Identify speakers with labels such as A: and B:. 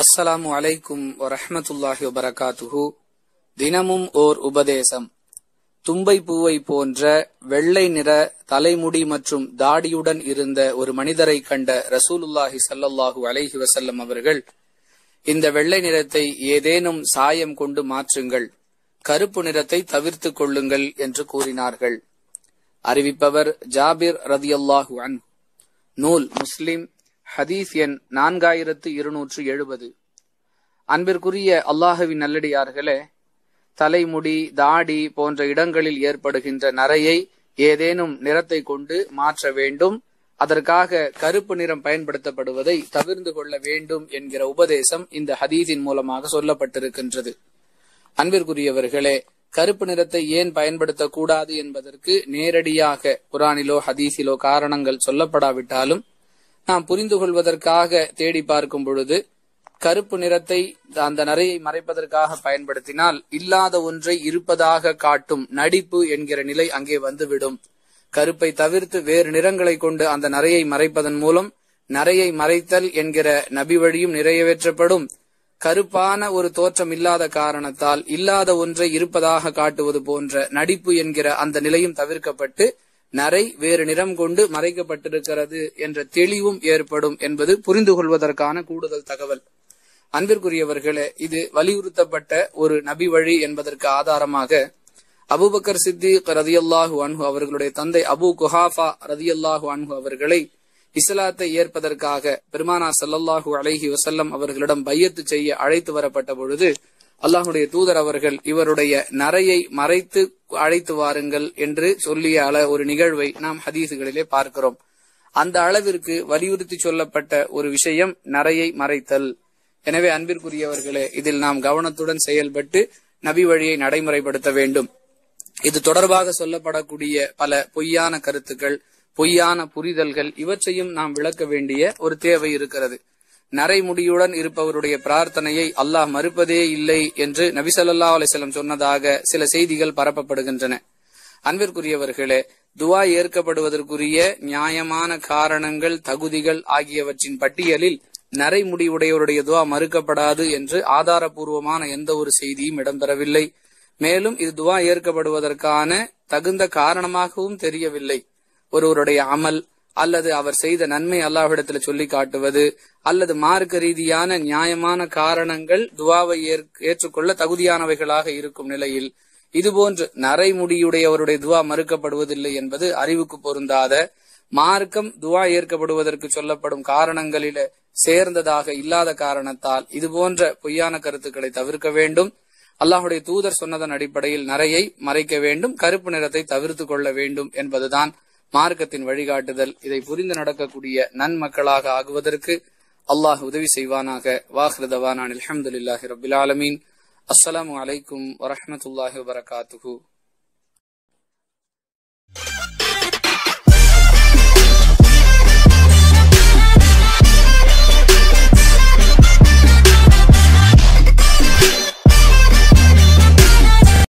A: அஸ்ஸலாமு அலைக்கும் வரஹமத்துல்லாஹி வபரகாத்துஹு தினமும் ஓர் உபதேசம் தும்பை பூவை போன்ற வெள்ளை நிற தலைமுடி மற்றும் தாடியுடன் இருந்த ஒரு மனிதரை கண்ட ரசூலுல்லாஹி சல்லல்லாஹு அலைஹி வசல்லம் அவர்கள் இந்த வெள்ளை நிறத்தை ஏதேனும் சாயம் கொண்டு மாற்றுங்கள் கருப்பு நிறத்தை தவிர்த்து கொள்ளுங்கள் என்று கூறினார்கள் அறிவிப்பவர் ஜாபிர் ரதியல்லாஹு அன் நூல் முஸ்லிம் ஹதீஸ் எண் நான்காயிரத்து இருநூற்று எழுபது அன்பிற்குரிய அல்லாஹுவின் நல்லடியார்களே தலைமுடி தாடி போன்ற இடங்களில் ஏற்படுகின்ற நரையை ஏதேனும் நிறத்தை கொண்டு மாற்ற வேண்டும் அதற்காக கருப்பு நிறம் பயன்படுத்தப்படுவதை தவிர்ந்து கொள்ள வேண்டும் என்கிற உபதேசம் இந்த ஹதீஸின் மூலமாக சொல்லப்பட்டிருக்கின்றது அன்பிற்குரியவர்களே கருப்பு நிறத்தை ஏன் பயன்படுத்தக்கூடாது என்பதற்கு நேரடியாக குரானிலோ ஹதீஸிலோ காரணங்கள் சொல்லப்படாவிட்டாலும் நாம் புரிந்து கொள்வதற்காக தேடி பார்க்கும் பொழுது கருப்பு நிறத்தை அந்த நரையை மறைப்பதற்காக பயன்படுத்தினால் இல்லாத ஒன்றை இருப்பதாக காட்டும் நடிப்பு என்கிற நிலை அங்கே வந்துவிடும் கருப்பை தவிர்த்து வேறு நிறங்களை கொண்டு அந்த நரையை மறைப்பதன் மூலம் நரையை மறைத்தல் என்கிற நபி வழியும் நிறைவேற்றப்படும் கருப்பான ஒரு தோற்றம் இல்லாத காரணத்தால் இல்லாத ஒன்றை இருப்பதாக காட்டுவது போன்ற நடிப்பு என்கிற அந்த நிலையும் தவிர்க்கப்பட்டு நரை வேறு நிறம் கொண்டு மறைக்கப்பட்டிருக்கிறது என்ற தெளிவும் ஏற்படும் என்பது புரிந்து கொள்வதற்கான கூடுதல் தகவல் அன்பிற்குரியவர்களே இது வலியுறுத்தப்பட்ட ஒரு நபி வழி என்பதற்கு ஆதாரமாக அபுபக்கர் சித்திக் ரதியல்லாஹு அன்ஹு அவர்களுடைய தந்தை அபு குஹாஃபா ரதியல்லாஹு அன்ஹு அவர்களை இஸ்லாத்தை ஏற்பதற்காக பெருமானா சல்லல்லாஹு அலஹி வசல்லம் அவர்களிடம் பையத்து செய்ய அழைத்து வரப்பட்ட பொழுது அல்லாஹுடைய தூதர் அவர்கள் இவருடைய நரையை மறைத்து அழைத்து வாருங்கள் என்று சொல்லிய அள ஒரு நிகழ்வை நாம் ஹதீசுகளிலே பார்க்கிறோம் அந்த அளவிற்கு வலியுறுத்தி சொல்லப்பட்ட ஒரு விஷயம் நரையை மறைத்தல் எனவே அன்பிற்குரியவர்களே இதில் நாம் கவனத்துடன் செயல்பட்டு நபி வழியை நடைமுறைப்படுத்த வேண்டும் இது தொடர்பாக சொல்லப்படக்கூடிய பல பொய்யான கருத்துக்கள் பொய்யான புரிதல்கள் இவற்றையும் நாம் விளக்க வேண்டிய ஒரு தேவை இருக்கிறது நரைமுடியுடன் இருப்பவருடைய பிரார்த்தனையை அல்லாஹ் மறுப்பதே இல்லை என்று நபிசல்லா அலிசல்லம் சொன்னதாக சில செய்திகள் பரப்பப்படுகின்றன அன்பிற்குரியவர்களே துவா ஏற்கப்படுவதற்குரிய நியாயமான காரணங்கள் தகுதிகள் ஆகியவற்றின் பட்டியலில் நரைமுடியுடையவருடைய துவா மறுக்கப்படாது என்று ஆதாரபூர்வமான எந்த ஒரு செய்தியும் இடம்பெறவில்லை மேலும் இது துவா ஏற்கப்படுவதற்கான தகுந்த காரணமாகவும் தெரியவில்லை ஒருவருடைய அமல் அல்லது அவர் செய்த நன்மை அல்லாஹ்விடத்துல சொல்லி காட்டுவது அல்லது மார்க்க ரீதியான நியாயமான காரணங்கள் துவாவை ஏற்றுக்கொள்ள தகுதியானவைகளாக இருக்கும் நிலையில் இதுபோன்று நரைமுடியுடையவருடைய துவா மறுக்கப்படுவதில்லை என்பது அறிவுக்கு பொருந்தாத மார்க்கம் துவா ஏற்கப்படுவதற்கு சொல்லப்படும் காரணங்களில சேர்ந்ததாக இல்லாத காரணத்தால் இது போன்ற பொய்யான கருத்துக்களை தவிர்க்க வேண்டும் அல்லாஹுடைய தூதர் சொன்னதன் அடிப்படையில் நரையை மறைக்க வேண்டும் கருப்பு நிறத்தை தவிர்த்து கொள்ள வேண்டும் என்பதுதான் மார்க்கத்தின் வழிகாட்டுதல் இதை புரிந்து நடக்கக்கூடிய நன்மக்களாக ஆகுவதற்கு அல்லாஹ் உதவி செய்வானாக வாஹ்ருதவானான் அலமதுல்லாஹி ரபில் ஆலமீன் அஸ்லாம் வலைக்கும் வரமத்துல்லாஹி வரகாத்துஹூ